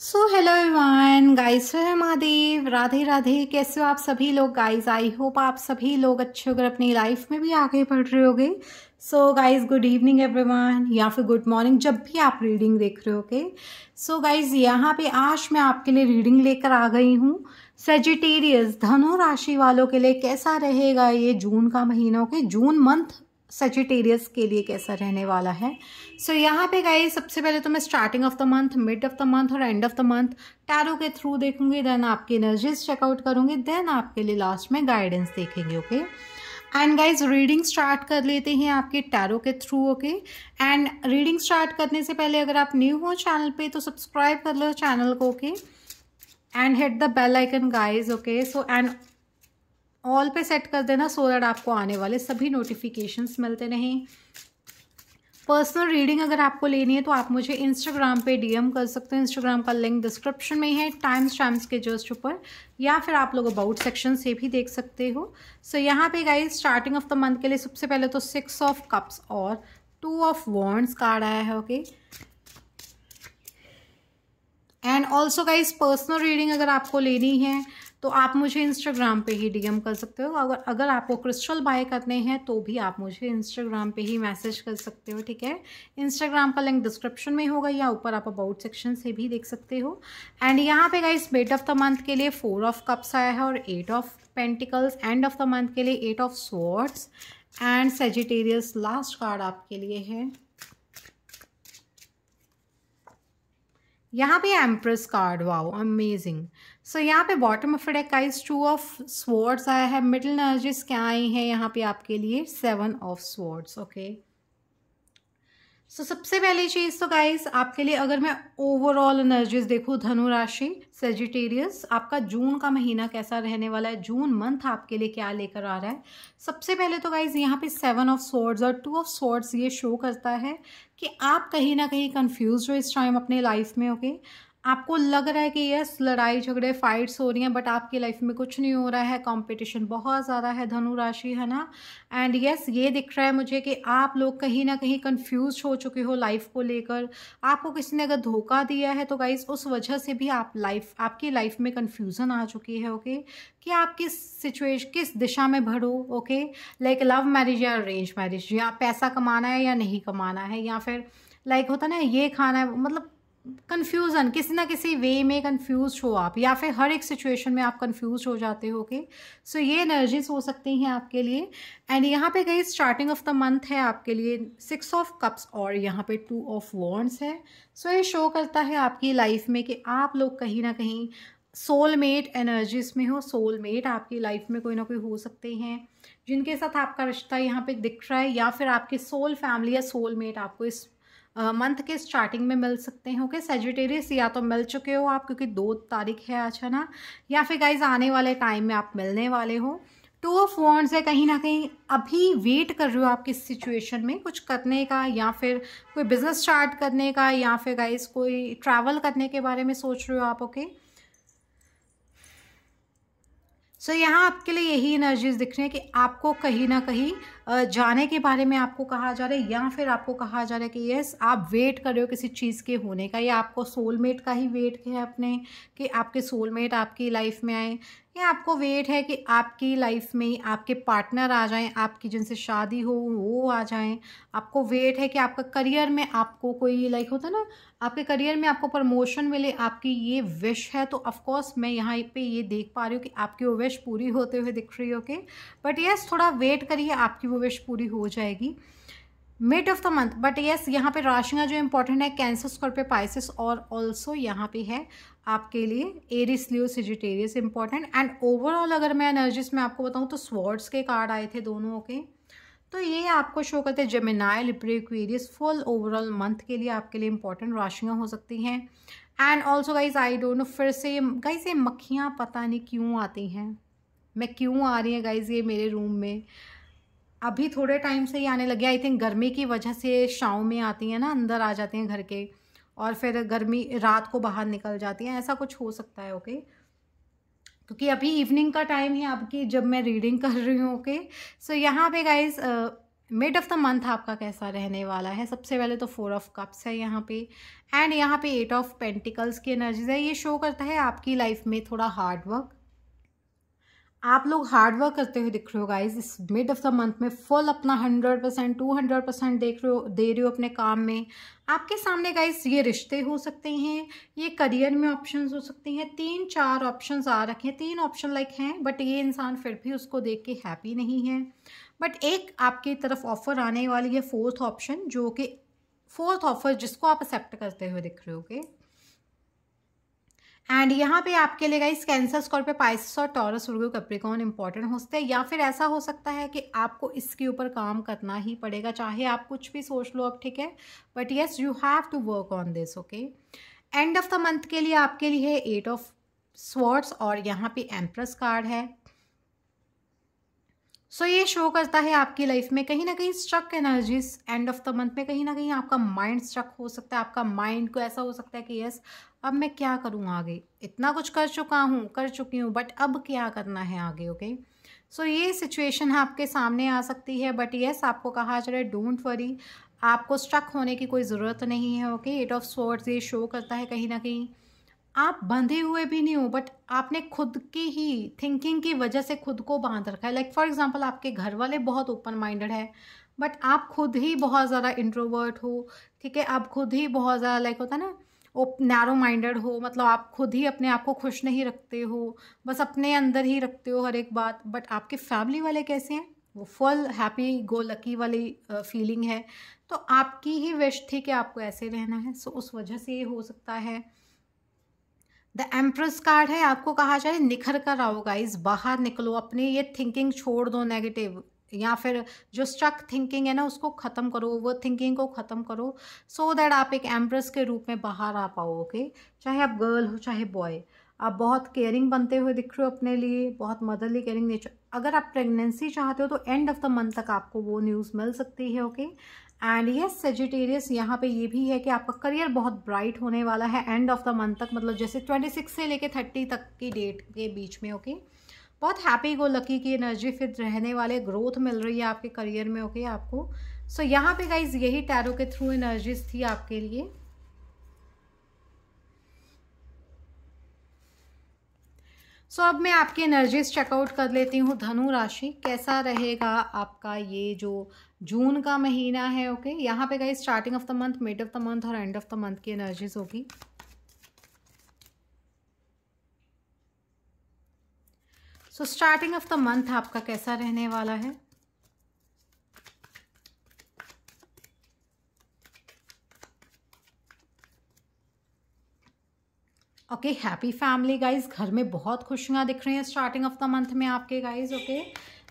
So hello Evan guys है महादेव राधे राधे कैसे हो आप सभी लोग गाइस आई होप आप सभी लोग अच्छे होकर अपनी लाइफ में भी आगे बढ़ रहे होगे so guys good evening everyone या फिर गुड मॉर्निंग जब भी आप रीडिंग देख रहे होगे सो गाइस यहाँ पे आज मैं आपके लिए रीडिंग लेकर आ गई हूँ सेजिटेरियस धनु राशि वालों के लिए कैसा रहेगा ये जून का महीना ओके जून मंथ सजिटेरियस के लिए कैसा रहने वाला है सो so, यहाँ पे गाइज सबसे पहले तो मैं starting of the month mid of the month और end of the month tarot के थ्रू देखूंगी देन आपकी एनर्जीज चेकआउट करूँगी देन आपके लिए लास्ट में गाइडेंस देखेंगे okay and guys reading start कर लेते हैं आपके टैरो के through okay and reading start करने से पहले अगर आप न्यू हो चैनल पर तो सब्सक्राइब कर लो चैनल को okay and hit the bell icon guys okay so and all पे सेट कर देना सो दैट आपको आने वाले सभी नोटिफिकेशंस मिलते रहें पर्सनल रीडिंग अगर आपको लेनी है तो आप मुझे इंस्टाग्राम पे डीएम कर सकते हैं इंस्टाग्राम का लिंक डिस्क्रिप्शन में है टाइम्स टाइम्स के जस्ट ऊपर या फिर आप लोग अबाउट सेक्शन से भी देख सकते हो सो so, यहाँ पे guys starting of the month के लिए सबसे पहले तो सिक्स ऑफ कप्स और टू ऑफ वॉन्ड्स कार्ड आया है okay and also guys personal reading अगर आपको लेनी है तो आप मुझे इंस्टाग्राम पे ही डीएम कर सकते हो अगर अगर आपको क्रिस्टल बाय करने हैं तो भी आप मुझे इंस्टाग्राम पे ही मैसेज कर सकते हो ठीक है इंस्टाग्राम का लिंक डिस्क्रिप्शन में होगा या ऊपर आप अबाउट सेक्शन से भी देख सकते हो एंड यहाँ पे guys bet of the month के लिए फोर ऑफ कप्स आया है और eight of pentacles end of the month के लिए eight of swords and Sagittarius last card आपके लिए है यहाँ पे empress card wow amazing so यहाँ पे बॉटम ऑफ डेक का टू ऑफ स्वॉर्ड्स आया है मिडिल नर्जिस क्या आई हैं यहाँ पे आपके लिए seven of swords okay so so, सबसे पहली चीज़ तो गाइस आपके लिए अगर मैं ओवरऑल एनर्जीज देखूँ धनुराशि सेजिटेरियस आपका जून का महीना कैसा रहने वाला है जून मंथ आपके लिए क्या लेकर आ रहा है सबसे पहले तो गाइस यहाँ पे सेवन ऑफ स्वॉर्ड्स और टू ऑफ स्वॉर्ड्स ये शो करता है कि आप कहीं ना कहीं कंफ्यूज हो इस टाइम अपने लाइफ में ओके okay? आपको लग रहा है कि यस लड़ाई झगड़े फाइट्स हो रही हैं बट आपकी लाइफ में कुछ नहीं हो रहा है कंपटीशन बहुत ज़्यादा है धनु राशि है ना एंड यस yes, ये दिख रहा है मुझे कि आप लोग कहीं ना कहीं कंफ्यूज हो चुके हो लाइफ को लेकर आपको किसी ने अगर धोखा दिया है तो गाइज उस वजह से भी आप लाइफ आपकी लाइफ में कन्फ्यूज़न आ चुकी है ओके okay? कि आप किस सिचुएशन किस दिशा में भरो ओके लाइक लव मैरिज या अरेंज मैरिज या पैसा कमाना है या नहीं कमाना है या फिर लाइक like, होता ना ये खाना है मतलब कन्फ्यूज़न किसी ना किसी वे में कन्फ्यूज हो आप या फिर हर एक सिचुएशन में आप कन्फ्यूज हो जाते हो ओके सो ये एनर्जीज हो सकती हैं आपके लिए एंड यहाँ पे गई स्टार्टिंग ऑफ द मंथ है आपके लिए सिक्स ऑफ कप्स और यहाँ पे टू ऑफ वॉन्ड्स है सो so ये शो करता है आपकी लाइफ में कि आप लोग कहीं ना कहीं सोलमेट एनर्जीज में हो सोलमेट आपकी लाइफ में कोई ना कोई हो सकते हैं जिनके साथ आपका रिश्ता यहाँ पे दिख रहा है या फिर आपके सोल फैमिली या सोलमेट आपको इस मंथ के स्टार्टिंग में मिल सकते हैं ओके सेजिटेरियस या तो मिल चुके हो आप क्योंकि दो तारीख है आज है ना या फिर गाइज आने वाले टाइम में आप मिलने वाले हो टू ऑफ वॉन्ड्स है कहीं ना कहीं अभी वेट कर रहे हो आप किस सिचुएशन में कुछ करने का या फिर कोई बिजनेस स्टार्ट करने का या फिर गाइज कोई ट्रैवल करने के बारे में सोच रहे हो आप ओके okay? सो so, यहाँ आपके लिए यही एनर्जीज दिख रही है कि आपको कहीं ना कहीं जाने के बारे में आपको कहा जा रहा है या फिर आपको कहा जा रहा है कि यस आप वेट कर रहे हो किसी चीज़ के होने का या आपको सोलमेट का ही वेट है अपने कि आपके सोलमेट आपकी लाइफ में आए या आपको वेट है कि आपकी लाइफ में आपके पार्टनर आ जाएं आपकी जिनसे शादी हो वो आ जाएं आपको वेट है कि आपका करियर में आपको कोई लाइक होता ना आपके करियर में आपको प्रमोशन मिले आपकी ये विश है तो ऑफकोर्स मैं यहाँ पे ये देख पा रही हूँ कि आपकी वो विश पूरी होते हुए दिख रही हो के बट येस थोड़ा वेट करिए आपकी वो विश पूरी हो जाएगी mid of the month but yes यहाँ पे राशियाँ जो इंपॉर्टेंट है कैंसर स्कॉर्पियो पाइसिस और ऑल्सो यहाँ पे है आपके लिए Aries Leo Sagittarius important and overall अगर मैं एनर्जीज में आपको बताऊँ तो स्वॉर्ड्स के कार्ड आए थे दोनों के तो ये आपको शो करते हैं Gemini Libra Aquarius full overall month के लिए आपके लिए इंपॉर्टेंट राशियाँ हो सकती हैं and also guys I don't know फिर से गाइज ये मक्खियाँ पता नहीं क्यों आती हैं मैं क्यों आ रही हैं गाइज ये मेरे रूम में अभी थोड़े टाइम से ही आने लगे आई थिंक गर्मी की वजह से शाओ में आती हैं ना अंदर आ जाती हैं घर के और फिर गर्मी रात को बाहर निकल जाती हैं ऐसा कुछ हो सकता है ओके क्योंकि अभी इवनिंग का टाइम है आपकी जब मैं रीडिंग कर रही हूँ ओके सो यहाँ पे guys mid of the month आपका कैसा रहने वाला है सबसे पहले तो फोर ऑफ कप्स है यहाँ पे एंड यहाँ पे एट ऑफ पेंटिकल्स की एनर्जीज है ये शो करता है आपकी लाइफ में थोड़ा हार्ड वर्क आप लोग हार्ड वर्क करते हुए दिख रहे हो गाइज इस मिड ऑफ द मंथ में फुल अपना hundred percent to hundred percent देख रहे हो दे रहे हो अपने काम में आपके सामने गाइज ये रिश्ते हो सकते हैं ये करियर में ऑप्शंस हो सकते हैं तीन चार ऑप्शंस आ रखे हैं तीन ऑप्शन लाइक हैं बट ये इंसान फिर भी उसको देख के हैप्पी नहीं है बट एक आपकी तरफ ऑफर आने वाली है फोर्थ ऑप्शन जो कि फोर्थ ऑफर जिसको आप एक्सेप्ट करते हुए दिख रहे होगे एंड यहाँ पे आपके लिए गाइस कैंसर स्कॉर्पियो पाइसिस और टॉरस उर्गो कप्रिकॉन इंपॉर्टेंट होते हैं या फिर ऐसा हो सकता है कि आपको इसके ऊपर काम करना ही पड़ेगा चाहे आप कुछ भी सोच लो अब ठीक है but yes you have to work on this okay end of the month के लिए आपके लिए एट ऑफ स्वॉर्ड्स और यहाँ पे एम्प्रेस कार्ड है सो so, ये शो करता है आपकी लाइफ में कहीं ना कहीं struck energies end of the month में कहीं ना कहीं आपका माइंड स्ट्रक हो सकता है आपका माइंड को ऐसा हो सकता है कि यस अब मैं क्या करूँ आगे इतना कुछ कर चुका हूँ कर चुकी हूँ बट अब क्या करना है आगे ओके okay? सो so, ये सिचुएशन आपके सामने आ सकती है बट यस आपको कहा जा रहा है डोंट वरी आपको स्ट्रक होने की कोई ज़रूरत नहीं है ओके एट ऑफ स्वॉर्ड्स ये शो करता है कहीं ना कहीं आप बंधे हुए भी नहीं हो बट आपने खुद की ही थिंकिंग की वजह से खुद को बांध रखा है लाइक फॉर एग्जांपल आपके घर वाले बहुत ओपन माइंडेड है बट आप खुद ही बहुत ज़्यादा इंट्रोवर्ट हो ठीक है आप खुद ही बहुत ज़्यादा लाइक होता है ना नैरो माइंडेड हो मतलब आप खुद ही अपने आप को खुश नहीं रखते हो बस अपने अंदर ही रखते हो हर एक बात बट आपके फैमिली वाले कैसे हैं वो फुल हैप्पी गो लकी वाली फीलिंग है तो आपकी ही विश थी कि आपको ऐसे रहना है सो उस वजह से ये हो सकता है द एम्प्रेस कार्ड है आपको कहा जाए निखर कर आओ गाइज बाहर निकलो अपनी ये थिंकिंग छोड़ दो नेगेटिव या फिर जो स्ट्रक थिंकिंग है ना उसको ख़त्म करो वो थिंकिंग को ख़त्म करो सो so दैट आप एक एम्प्रेस के रूप में बाहर आ पाओ ओके okay? चाहे आप गर्ल हो चाहे बॉय आप बहुत केयरिंग बनते हुए दिख रहे हो अपने लिए बहुत मदरली केयरिंग नेचर अगर आप प्रेगनेंसी चाहते हो तो एंड ऑफ द मंथ तक आपको वो न्यूज़ मिल सकती है okay okay? And yes Sagittarius यहाँ पे ये भी है कि आपका करियर बहुत ब्राइट होने वाला है एंड ऑफ द मंथ तक मतलब जैसे ट्वेंटी सिक्स से लेके थर्टी तक की डेट के बीच में ओके okay? बहुत हैप्पी गो लकी की एनर्जी फिर रहने वाले ग्रोथ मिल रही है आपके करियर में ओके okay? आपको सो so, यहाँ पे गाइज यही टैरो के थ्रू एनर्जीज थी आपके लिए सो अब मैं आपकी एनर्जीज चेकआउट कर लेती हूँ धनु राशि कैसा रहेगा आपका ये जो जून का महीना है ओके okay? यहाँ पे गई starting of the month mid of the month और एंड ऑफ द मंथ की एनर्जीज होगी so starting of the month आपका कैसा रहने वाला है ओके हैप्पी फैमिली गाइज घर में बहुत खुशियाँ दिख रही हैं स्टार्टिंग ऑफ द मंथ में आपके guys okay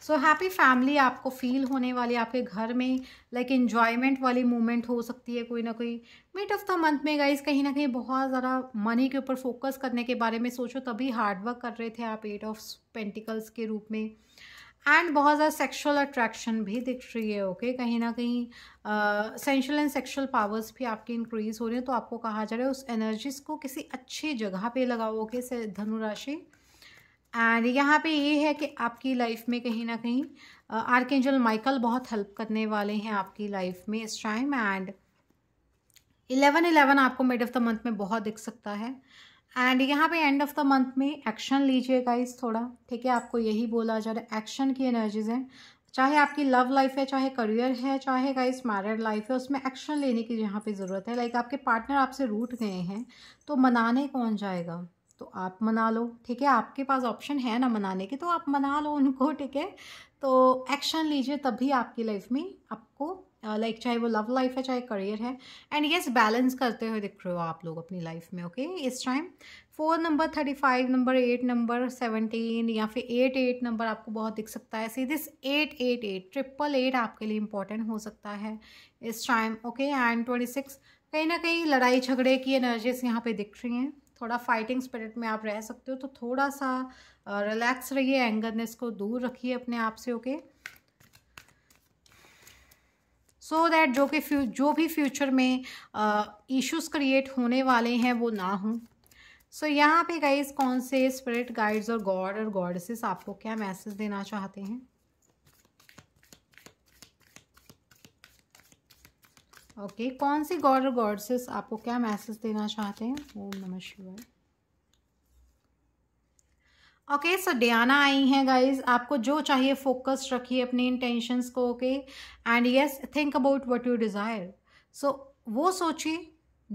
so happy family आपको फील होने वाली आपके घर में लाइक इन्जॉयमेंट वाली मूवमेंट हो सकती है कोई ना कोई मिड ऑफ द मंथ में गाइज कहीं ना कहीं बहुत ज़्यादा मनी के ऊपर फोकस करने के बारे में सोचो तभी हार्डवर्क कर रहे थे आप एट ऑफ पेंटिकल्स के रूप में एंड बहुत ज़्यादा सेक्सुअल अट्रैक्शन भी दिख रही है ओके okay? कहीं ना कहीं सेंशुअल एंड सेक्सुअल पावर्स भी आपके इंक्रीज हो रहे हैं तो आपको कहा जा रहा है उस एनर्जीज को किसी अच्छी जगह पे लगाओ ओके okay? धनुराशि एंड यहाँ पे ये है कि आपकी लाइफ में कहीं ना कहीं आर्क एंजल माइकल बहुत हेल्प करने वाले हैं आपकी लाइफ में इस टाइम एंड इलेवन इलेवन आपको मिड ऑफ द मंथ में बहुत दिख सकता है एंड यहाँ पे एंड ऑफ द मंथ में एक्शन लीजिए गाइस थोड़ा ठीक है आपको यही बोला जा रहा है एक्शन की एनर्जीज हैं चाहे आपकी लव लाइफ है चाहे करियर है चाहे गाइस मैरिड लाइफ है उसमें एक्शन लेने की यहाँ पे ज़रूरत है लाइक आपके पार्टनर आपसे रूट गए हैं तो मनाने कौन जाएगा तो आप मना लो ठीक है आपके पास ऑप्शन है ना मनाने की तो आप मना लो उनको ठीक है तो एक्शन लीजिए तभी आपकी लाइफ में आपको लाइक like, चाहे वो लव लाइफ है चाहे करियर है एंड येस बैलेंस करते हुए दिख रहे हो आप लोग अपनी लाइफ में ओके okay? इस time four number thirty five number eight number seventeen या फिर एट एट नंबर आपको बहुत दिख सकता है see this eight eight eight triple eight आपके लिए इंपॉर्टेंट हो सकता है इस time okay and twenty six कहीं ना कहीं लड़ाई झगड़े की एनर्जीज यहाँ पे दिख रही हैं थोड़ा फाइटिंग स्पिरिट में आप रह सकते हो तो थोड़ा सा रिलैक्स रहिए एंगरनेस को दूर रखिए अपने आप से okay okay? So so that जो कि जो भी फ्यूचर में इश्यूज क्रिएट होने वाले हैं वो ना हों सो so, यहाँ पे गाइज कौन से स्पिरिट गाइड्स और गॉड और गॉडसेस आपको क्या मैसेज देना चाहते हैं ओके okay, कौन सी गॉड और गॉडसेस आपको क्या मैसेज देना चाहते हैं ओम नमः शिवाय ओके सो डियाना आई हैं गाइज आपको जो चाहिए फोकस रखिए अपने इंटेंशंस को okay and yes think about what you desire so वो सोचिए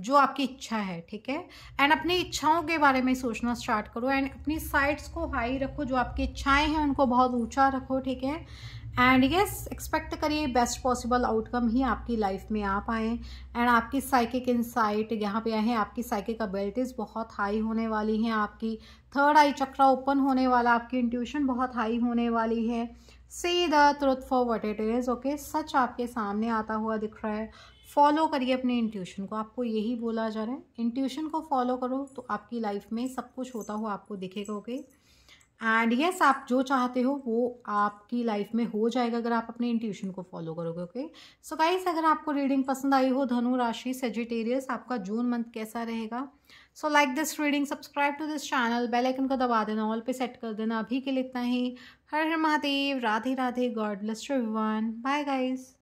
जो आपकी इच्छा है ठीक है एंड अपनी इच्छाओं के बारे में सोचना स्टार्ट करो एंड अपनी साइट्स को हाई रखो जो आपकी इच्छाएं हैं उनको बहुत ऊंचा रखो ठीक है एंड यस एक्सपेक्ट करिए बेस्ट पॉसिबल आउटकम ही आपकी लाइफ में आप आए एंड आपकी साइकिक इंसाइट यहाँ पे आए हैं आपकी साइकिक अबिलिटीज़ बहुत हाई होने वाली हैं आपकी थर्ड आई चक्रा ओपन होने वाला आपकी इंट्यूशन बहुत हाई होने वाली है see the truth for what it is okay सच आपके सामने आता हुआ दिख रहा है फॉलो करिए अपने इंट्यूशन को आपको यही बोला जा रहा है इंट्यूशन को फॉलो करो तो आपकी लाइफ में सब कुछ होता हुआ आपको दिखेगा okay okay? And yes yes, आप जो चाहते हो वो आपकी लाइफ में हो जाएगा अगर आप अपने इंट्यूशन को फॉलो करोगे ओके सो गाइस अगर आपको रीडिंग पसंद आई हो धनु राशि सेजिटेरियस आपका जून मंथ कैसा रहेगा so like this reading subscribe to this channel bell icon को दबा देना ऑल पे सेट कर देना अभी के लिए इतना ही हर हर Mahadev Radhe Radhe God bless everyone bye guys